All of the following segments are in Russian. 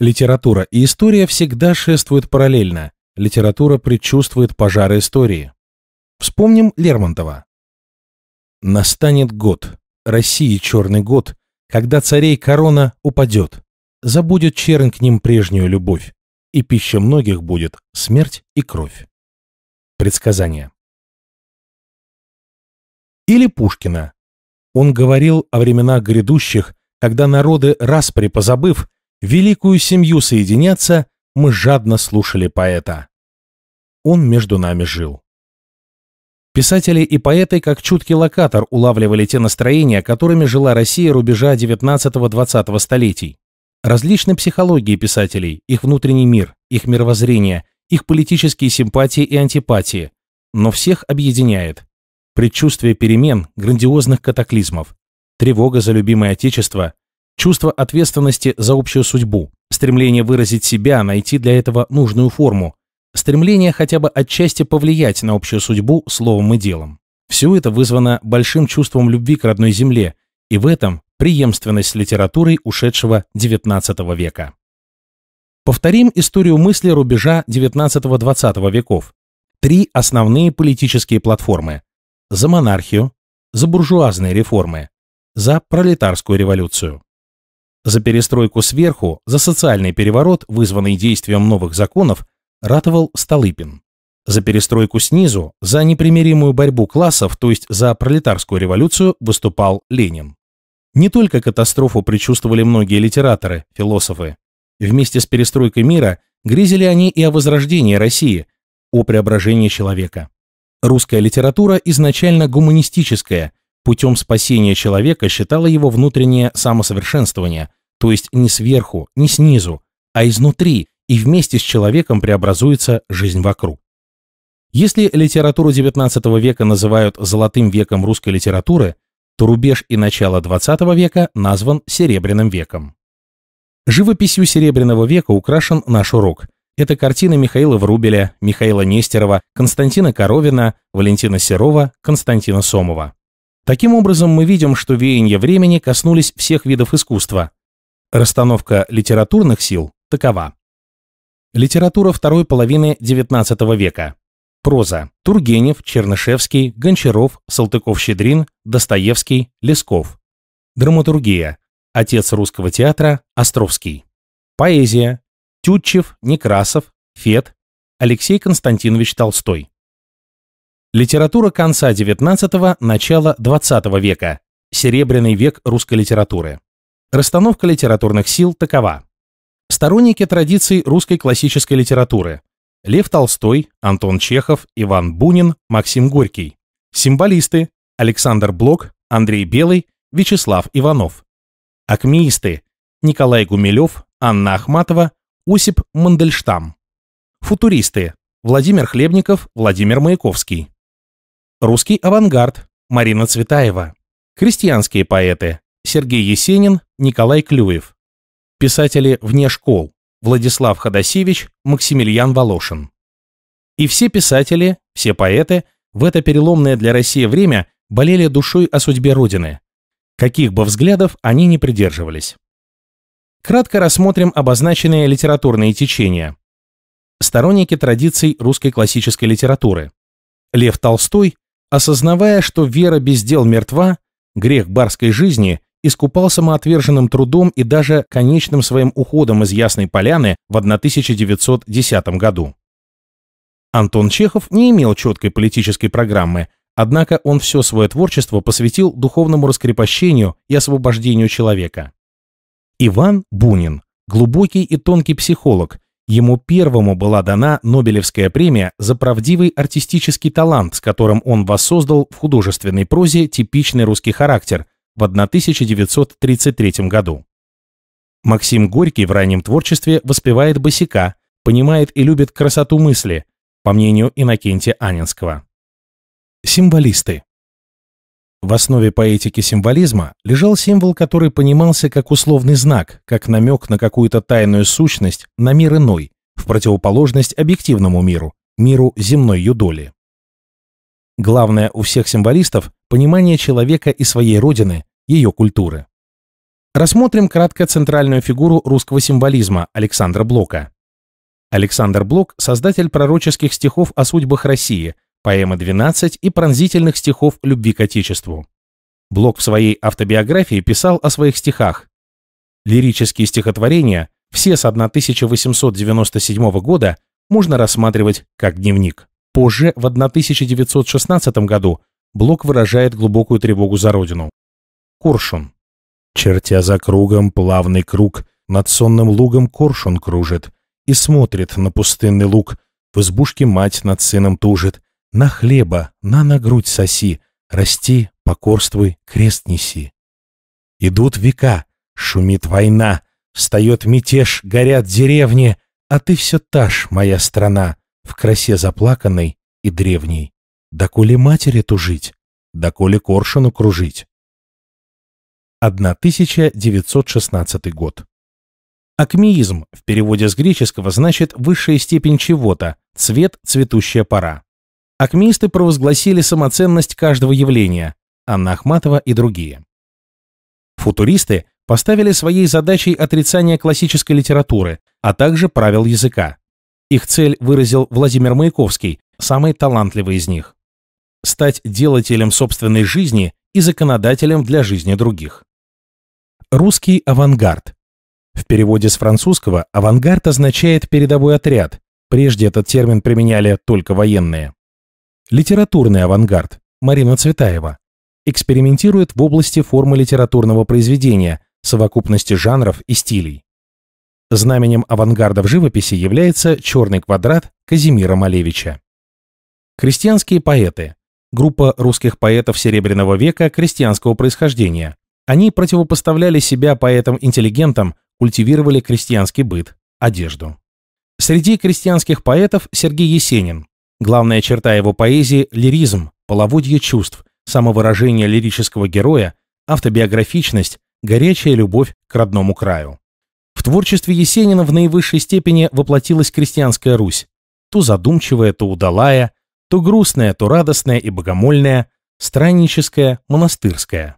Литература и история всегда шествуют параллельно. Литература предчувствует пожары истории. Вспомним Лермонтова. «Настанет год, России черный год, когда царей корона упадет, забудет чернь к ним прежнюю любовь, и пища многих будет смерть и кровь». Предсказание. Или Пушкина. Он говорил о временах грядущих, когда народы, распри позабыв, великую семью соединяться, мы жадно слушали поэта. Он между нами жил. Писатели и поэты, как чуткий локатор, улавливали те настроения, которыми жила Россия рубежа 19-20 столетий. Различны психологии писателей, их внутренний мир, их мировоззрение, их политические симпатии и антипатии. Но всех объединяет предчувствие перемен, грандиозных катаклизмов, тревога за любимое Отечество, чувство ответственности за общую судьбу, стремление выразить себя, найти для этого нужную форму, стремление хотя бы отчасти повлиять на общую судьбу словом и делом. Все это вызвано большим чувством любви к родной земле, и в этом преемственность с литературой ушедшего XIX века. Повторим историю мысли рубежа XIX-XX веков. Три основные политические платформы. За монархию, за буржуазные реформы, за пролетарскую революцию. За перестройку сверху, за социальный переворот, вызванный действием новых законов, ратовал Столыпин. За перестройку снизу, за непримиримую борьбу классов, то есть за пролетарскую революцию, выступал Ленин. Не только катастрофу предчувствовали многие литераторы, философы. Вместе с перестройкой мира грезили они и о возрождении России, о преображении человека. Русская литература изначально гуманистическая, путем спасения человека считала его внутреннее самосовершенствование, то есть не сверху, не снизу, а изнутри, и вместе с человеком преобразуется жизнь вокруг. Если литературу XIX века называют «золотым веком русской литературы», то рубеж и начало XX века назван «серебряным веком». Живописью серебряного века украшен наш урок. Это картины Михаила Врубеля, Михаила Нестерова, Константина Коровина, Валентина Серова, Константина Сомова. Таким образом, мы видим, что веяния времени коснулись всех видов искусства, Расстановка литературных сил такова. Литература второй половины XIX века. Проза. Тургенев, Чернышевский, Гончаров, Салтыков-Щедрин, Достоевский, Лесков. Драматургия. Отец русского театра Островский. Поэзия. Тютчев, Некрасов, Фет, Алексей Константинович Толстой. Литература конца XIX – начала XX века. Серебряный век русской литературы. Расстановка литературных сил такова. Сторонники традиций русской классической литературы. Лев Толстой, Антон Чехов, Иван Бунин, Максим Горький. Символисты. Александр Блок, Андрей Белый, Вячеслав Иванов. Акмеисты. Николай Гумилев, Анна Ахматова, Осип Мандельштам. Футуристы. Владимир Хлебников, Владимир Маяковский. Русский авангард. Марина Цветаева. Крестьянские поэты. Сергей Есенин, Николай Клюев. Писатели вне школ. Владислав Ходосевич, Максимилиан Волошин. И все писатели, все поэты в это переломное для России время болели душой о судьбе Родины, каких бы взглядов они не придерживались. Кратко рассмотрим обозначенные литературные течения. Сторонники традиций русской классической литературы. Лев Толстой, осознавая, что вера без дел мертва, грех барской жизни, искупал самоотверженным трудом и даже конечным своим уходом из Ясной Поляны в 1910 году. Антон Чехов не имел четкой политической программы, однако он все свое творчество посвятил духовному раскрепощению и освобождению человека. Иван Бунин – глубокий и тонкий психолог, ему первому была дана Нобелевская премия за правдивый артистический талант, с которым он воссоздал в художественной прозе типичный русский характер – в 1933 году. Максим Горький в раннем творчестве воспевает босика, понимает и любит красоту мысли, по мнению Иннокентия Анинского. Символисты. В основе поэтики символизма лежал символ, который понимался как условный знак, как намек на какую-то тайную сущность, на мир иной, в противоположность объективному миру, миру земной юдоли. Главное у всех символистов – понимание человека и своей родины, ее культуры. Рассмотрим кратко центральную фигуру русского символизма Александра Блока. Александр Блок – создатель пророческих стихов о судьбах России, поэмы «12» и пронзительных стихов «Любви к Отечеству». Блок в своей автобиографии писал о своих стихах. Лирические стихотворения, все с 1897 года, можно рассматривать как дневник. Позже, в 1916 году, Блок выражает глубокую тревогу за родину. Коршун. Чертя за кругом плавный круг, над сонным лугом коршун кружит и смотрит на пустынный луг. В избушке мать над сыном тужит. На хлеба, на на грудь соси, расти, покорствуй, крест неси. Идут века, шумит война, встает мятеж, горят деревни, а ты все та ж, моя страна в красе заплаканной и древней, доколе матери тужить, доколе коршуну кружить. 1916 год. Акмеизм в переводе с греческого значит «высшая степень чего-то», «цвет, цветущая пора». Акмеисты провозгласили самоценность каждого явления, Анна Ахматова и другие. Футуристы поставили своей задачей отрицание классической литературы, а также правил языка. Их цель выразил Владимир Маяковский, самый талантливый из них. Стать делателем собственной жизни и законодателем для жизни других. Русский авангард. В переводе с французского авангард означает «передовой отряд». Прежде этот термин применяли только военные. Литературный авангард. Марина Цветаева. Экспериментирует в области формы литературного произведения, совокупности жанров и стилей. Знаменем авангарда в живописи является черный квадрат Казимира Малевича. Крестьянские поэты. Группа русских поэтов Серебряного века крестьянского происхождения. Они противопоставляли себя поэтам-интеллигентам, культивировали крестьянский быт, одежду. Среди крестьянских поэтов Сергей Есенин. Главная черта его поэзии – лиризм, половодье чувств, самовыражение лирического героя, автобиографичность, горячая любовь к родному краю творчестве Есенина в наивысшей степени воплотилась крестьянская Русь. То задумчивая, то удалая, то грустная, то радостная и богомольная, странническая, монастырская.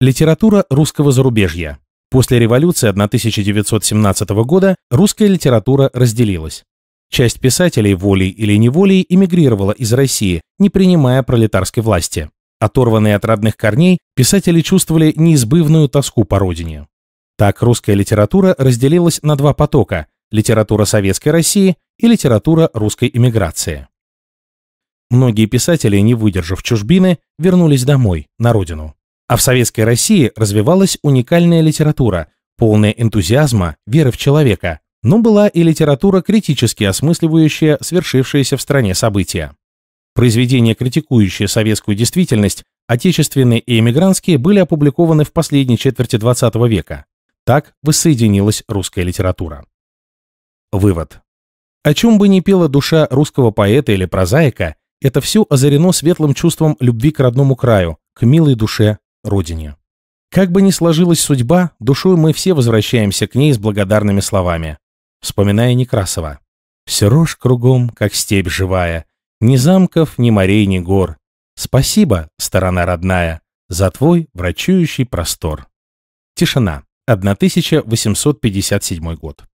Литература русского зарубежья. После революции 1917 года русская литература разделилась. Часть писателей волей или неволей эмигрировала из России, не принимая пролетарской власти. Оторванные от родных корней, писатели чувствовали неизбывную тоску по родине. Так русская литература разделилась на два потока – литература советской России и литература русской эмиграции. Многие писатели, не выдержав чужбины, вернулись домой, на родину. А в советской России развивалась уникальная литература, полная энтузиазма, веры в человека, но была и литература, критически осмысливающая свершившиеся в стране события. Произведения, критикующие советскую действительность, отечественные и эмигрантские, были опубликованы в последней четверти XX века. Так воссоединилась русская литература. Вывод. О чем бы ни пела душа русского поэта или прозаика, это все озарено светлым чувством любви к родному краю, к милой душе, родине. Как бы ни сложилась судьба, душой мы все возвращаемся к ней с благодарными словами. Вспоминая Некрасова. «Все рожь кругом, как степь живая, ни замков, ни морей, ни гор. Спасибо, сторона родная, за твой врачующий простор». Тишина. 1857 год.